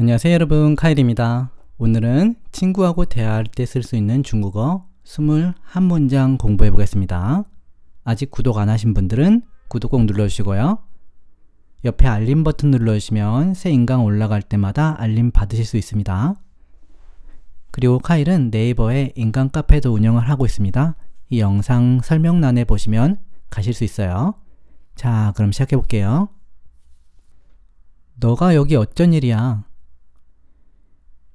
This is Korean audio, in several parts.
안녕하세요 여러분 카일입니다. 오늘은 친구하고 대화할 때 쓸 수 있는 중국어 21문장 공부해 보겠습니다. 아직 구독 안 하신 분들은 구독 꼭 눌러주시고요. 옆에 알림 버튼 눌러주시면 새 인강 올라갈 때마다 알림 받으실 수 있습니다. 그리고 카일은 네이버에 인강 카페도 운영을 하고 있습니다. 이 영상 설명란에 보시면 가실 수 있어요. 자 그럼 시작해 볼게요. 너가 여기 어쩐 일이야?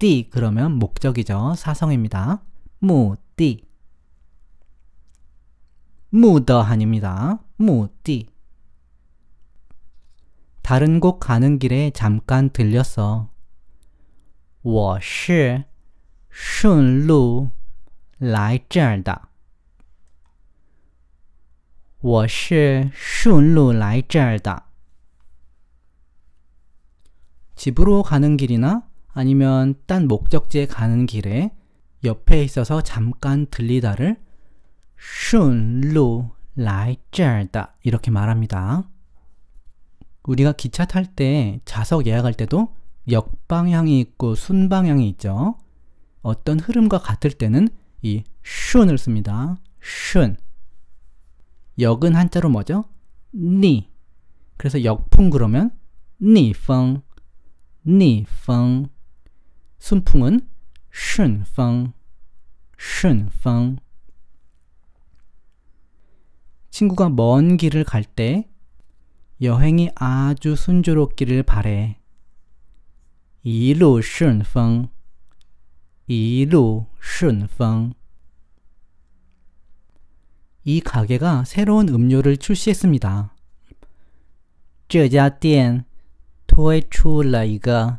띠 그러면 목적이죠. 사성입니다. 무띠 무더아닙니다 무띠 다른 곳 가는 길에 잠깐 들렸어. 我是顺路来这儿的.我是顺路来这儿的. 집으로 가는 길이나 아니면 딴 목적지에 가는 길에 옆에 있어서 잠깐 들리다를 顺路来这儿的 이렇게 말합니다. 우리가 기차 탈 때 좌석 예약할 때도 역방향이 있고 순방향이 있죠. 어떤 흐름과 같을 때는 이 슌을 씁니다. 슌. 역은 한자로 뭐죠? 니. 그래서 역풍 그러면 니펑, 니펑. 순풍은 顺方,顺方. 친구가 먼 길을 갈 때 여행이 아주 순조롭기를 바래. 이路顺风이路顺风이 가게가 새로운 음료를 출시했습니다. 这家店推出了一个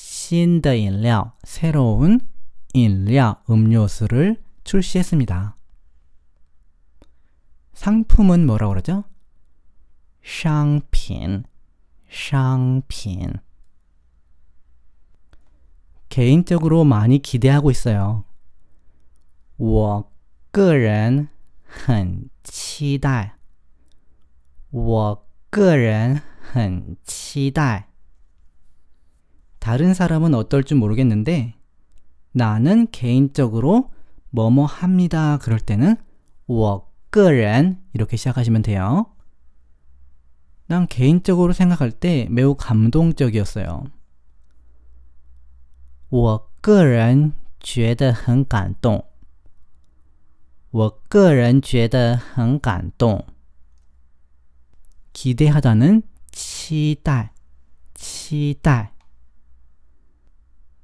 신의 饮料 새로운 인력, 음료수를 출시했습니다. 상품은 뭐라고 그러죠? 상品상品 개인적으로 많이 기대하고 있어요. 我个人很期待。我个人很期待。 다른 사람은 어떨지 모르겠는데 나는 개인적으로 뭐뭐 합니다. 그럴 때는 我个人 이렇게 시작하시면 돼요. 난 개인적으로 생각할 때 매우 감동적이었어요. 我个人觉得很感动.我个人觉得很感动. 기대하다는 期待,期待.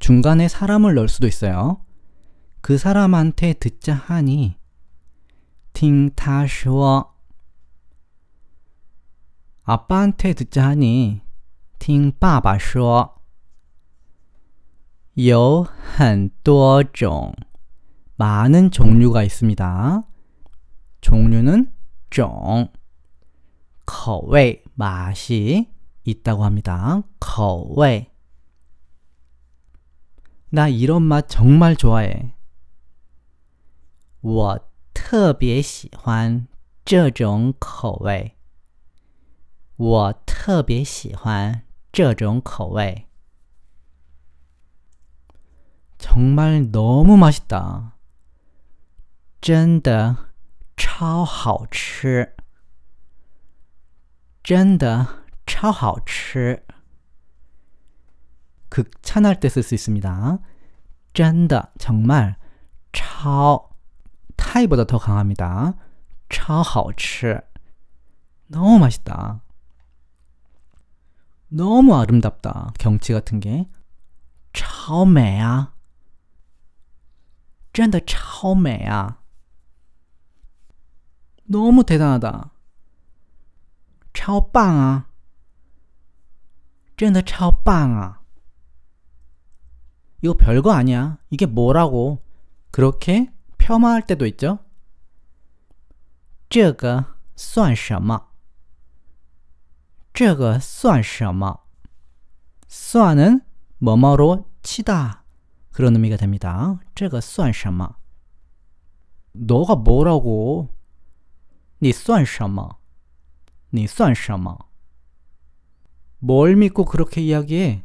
중간에 사람을 넣을 수도 있어요. 그 사람한테 듣자 하니 타他어 아빠한테 듣자 하니 빠爸爸어有很多种 많은 종류가 있습니다. 종류는 种 口味맛이 있다고 합니다. 口味나 이런 맛 정말 좋아해. 我特别喜欢这种口味.我特别喜欢这种口味. 정말 너무 맛있다. 真的超好吃.真的超好吃. 극찬할 때 쓸 수 있습니다. 짠다 정말 차 타이보다 더 강합니다. 超好吃 너무 맛있다. 너무 아름답다. 경치 같은 게. 超美啊.真的超美야 너무 대단하다. 超棒啊.真的超棒啊. 이거 별거 아니야. 이게 뭐라고. 그렇게 폄하할 때도 있죠. 这个算什么?这个算什么?쏘은 뭐뭐로 치다 그런 의미가 됩니다. 这个算什么? 너가 뭐라고? 你算什么?你算什么?뭘 믿고 그렇게 이야기해?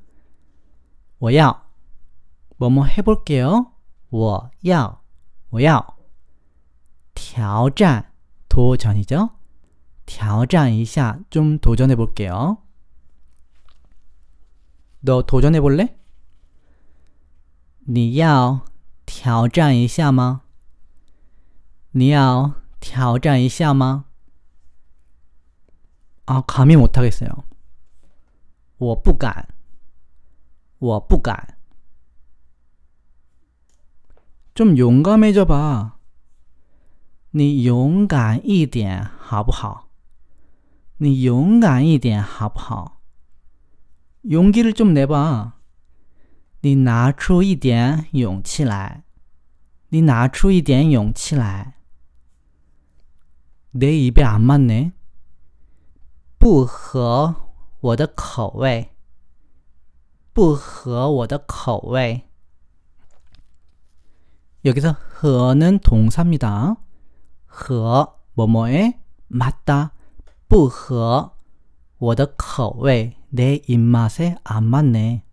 我要 뭐뭐 해볼게요. 我要我要挑战 도전이죠. 挑战一下,좀 도전해볼게요. 너 도전해볼래? 你要挑战一下吗?你要挑战一下吗? 아, 감히 못하겠어요. 我不敢.我不敢。좀勇敢해져봐你勇敢一点好不好？你勇敢一点好不好？용기를좀내봐你拿出一点勇气来，你拿出一点勇气来。데이별안만해不合我的口味。不合我的口味。 여기서 허는 동사입니다. 허 뭐뭐에 맞다. 不合我的口味내 입맛에 안 맞네.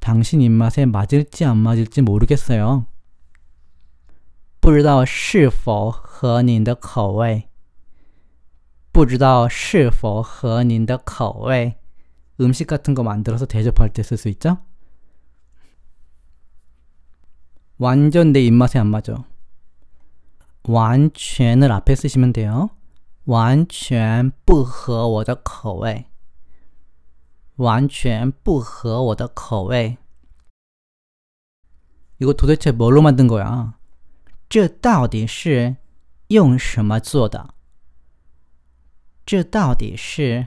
당신 입맛에 맞을지 안 맞을지 모르겠어요. 不知道是否合您的口味。不知道是否合您的口味。 음식 같은 거 만들어서 대접할 때 쓸 수 있죠? 완전 내 입맛에 안 맞아. 완전을 앞에 쓰시면 돼요. 완전 不合我的口味. 완전 不合我的口味. 이거 도대체 뭘로 만든 거야? 这到底是用什么做的？这到底是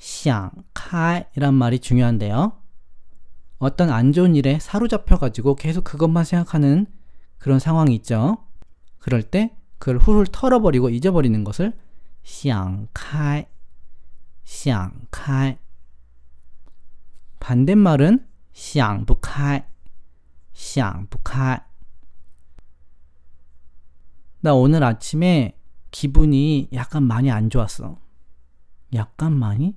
샹카이란 말이 중요한데요. 어떤 안 좋은 일에 사로잡혀 가지고 계속 그것만 생각하는 그런 상황이 있죠. 그럴 때 그걸 훌훌 털어버리고 잊어버리는 것을 샹카이 샹카이 반대말은 샹부카이 샹부카이 나 오늘 아침에 기분이 약간 많이 안 좋았어. 약간 많이?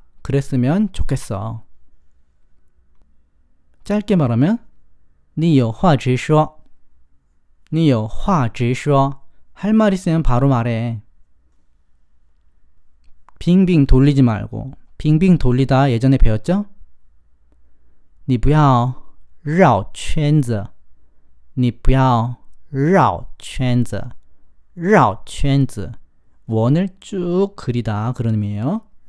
그랬으면 좋겠어. 짧게 말하면 你有话直说.你有话直说.할 말 있으면 바로 말해. 빙빙 돌리지 말고 빙빙 돌리다 예전에 배웠죠? 你不要绕圈子.你不要绕圈子.绕圈子. 원을 쭉 그리다 그런 의미예요.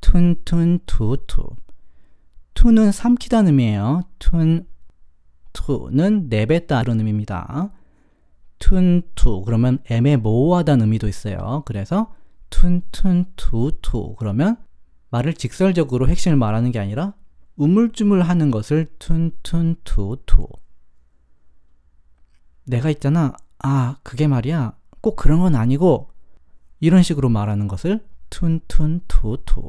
툰툰 투투. 투는 삼키다는 의미예요. 툰 투는 내뱉다는 네 의미입니다. 툰투 그러면 애매모호하다는 의미도 있어요. 그래서 툰툰투투 그러면 말을 직설적으로 핵심을 말하는 게 아니라 우물쭈물하는 것을 툰툰투투 내가 있잖아 아 그게 말이야 꼭 그런 건 아니고 이런 식으로 말하는 것을 툰툰투투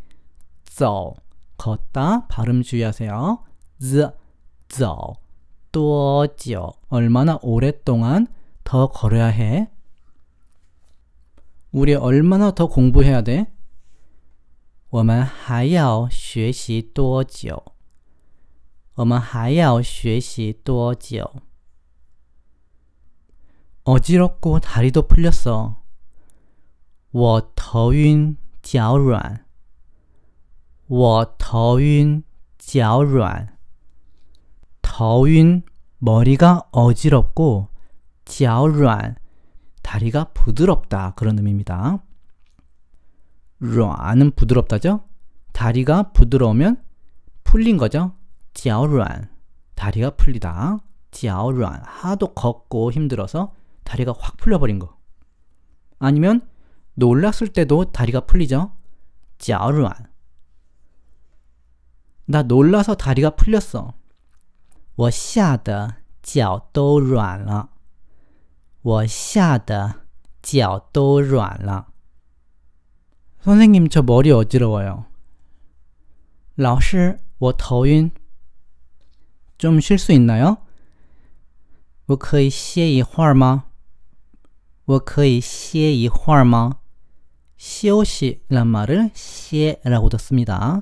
走걷다 발음 주의하세요. z 저또지 얼마나 오랫동안 더 걸어야 해? 우리 얼마나 더 공부해야 돼? 我们还要学习多久?我们还要学习多久? 어지럽고 다리도 풀렸어. 我头晕脚软。 我头晕脚软。头晕머리가 어지럽고 脚软 다리가 부드럽다 그런 의미입니다. 软은 부드럽다죠? 다리가 부드러우면 풀린 거죠? 脚软 다리가 풀리다. 脚软 하도 걷고 힘들어서 다리가 확 풀려버린 거. 아니면 놀랐을 때도 다리가 풀리죠? 脚软나 놀라서 다리가 풀렸어. 我吓得脚都软了.我吓得脚都软了. 선생님, 저 머리 어지러워요. 老师,我头晕.좀 쉴 수 있나요? 我可以歇一会儿吗?我可以歇一会儿吗? 休息란 말을 歇라고도 씁니다.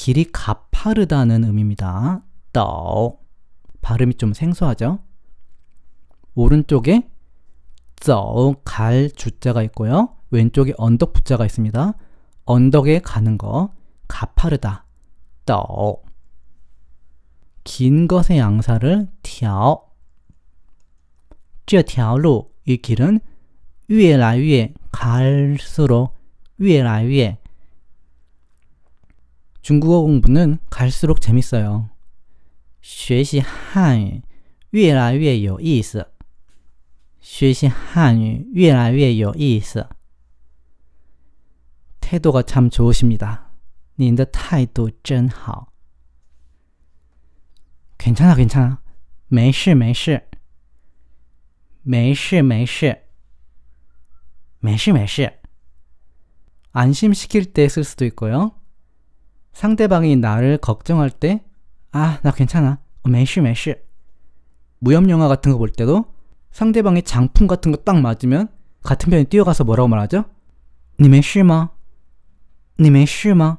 길이 가파르다는 의미입니다. 떠 발음이 좀 생소하죠? 오른쪽에 갈 주자가 있고요. 왼쪽에 언덕 부자가 있습니다. 언덕에 가는 거 가파르다 떠. 긴 것의 양사를 条 这条路이 길은 위에 라위에 갈수록 위에 라위에 중국어 공부는 갈수록 재밌어요. 学习汉语越来越有意思.学习汉语越来越有意思. 태도가 참 좋으십니다. 您的 태도 真好 괜찮아, 괜찮아. 没事,没事.没事,没事.没事,没事. 안심시킬 때 쓸 수도 있고요. 상대방이 나를 걱정할 때, 아, 나 괜찮아. 메쉬메쉬 어, 무협영화 같은 거 볼 때도 상대방이 장풍 같은 거 딱 맞으면 같은 편에 뛰어가서 뭐라고 말하죠? 니메쉬마. 니메쉬마.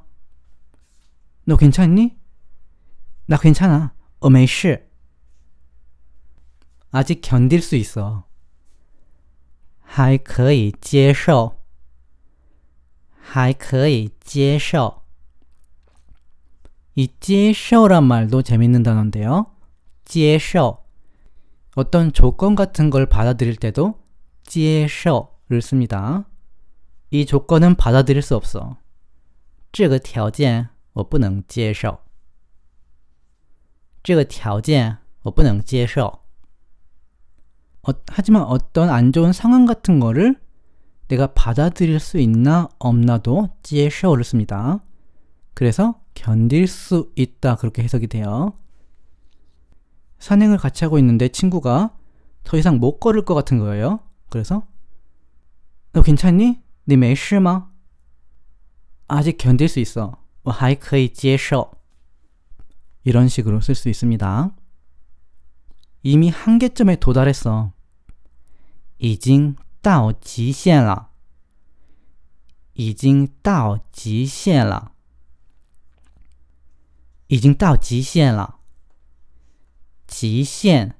너 괜찮니? 나 괜찮아. 어메쉬. 아직 견딜 수 있어. 还可以接受.还可以接受.이 찌쇼란 말도 재밌는 단어인데요. 찌쇼 어떤 조건 같은 걸 받아들일 때도 찌쇼를 씁니다. 이 조건은 받아들일 수 없어. 这个条件我不能接受.这个条件我不能接受. 어, 하지만 어떤 안 좋은 상황 같은 거를 내가 받아들일 수 있나 없나도 接受를 씁니다. 그래서 견딜 수 있다 그렇게 해석이 돼요. 산행을 같이 하고 있는데 친구가 더 이상 못 걸을 것 같은 거예요. 그래서 너 괜찮니? 네매시마 아직 견딜 수 있어. 我还可以接受. 뭐 이런 식으로 쓸 수 있습니다. 이미 한계점에 도달했어. 已经到极限了.已经到极限了.已经到极限了。极限,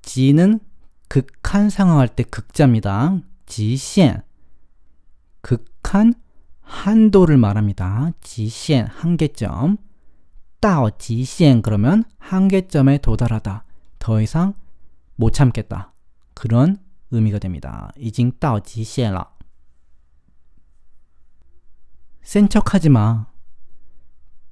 지는 극한 상황할 때 극자입니다. 지限, 극한 한도를 말합니다. 지限, 한계점. 따오 지限그러면 한계점에 도달하다. 더 이상 못 참겠다. 그런 의미가 됩니다. 이징 따오 지限라. 센 척하지 마.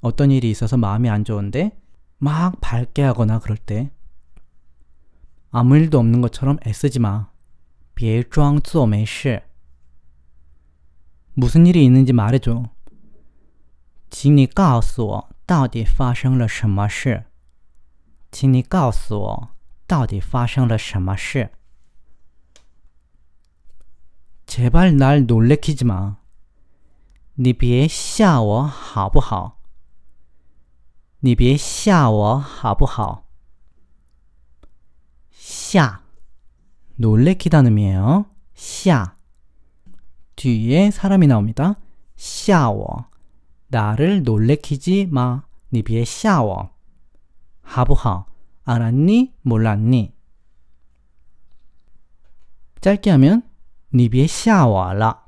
어떤 일이 있어서 마음이 안 좋은데 막 밝게 하거나 그럴 때 아무 일도 없는 것처럼 애쓰지 마. 别装作没事. 무슨 일이 있는지 말해줘. 请你告诉我到底发生了什么事.请你告诉我到底发生了什么事. 제발 날 놀래키지 마. 你别吓我好不好? 你别吓我好不好？吓놀래키다는 의미요샤 뒤에 사람이 나옵니다. 샤워 나를 놀래키지 마. 니비의 샤워 하부하 알았니? 몰랐니? 짧게 하면 니비의 샤워라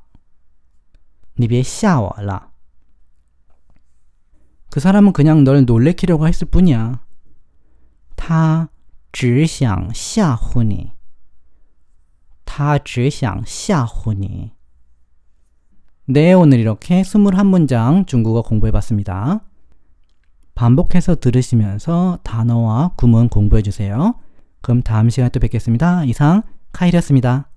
니비의 샤워라 그 사람은 그냥 널 놀래키려고 했을 뿐이야. 他只想吓唬你.他只想吓唬你. 네, 오늘 이렇게 21문장 중국어 공부해봤습니다. 반복해서 들으시면서 단어와 구문 공부해주세요. 그럼 다음 시간에 또 뵙겠습니다. 이상 카이였습니다.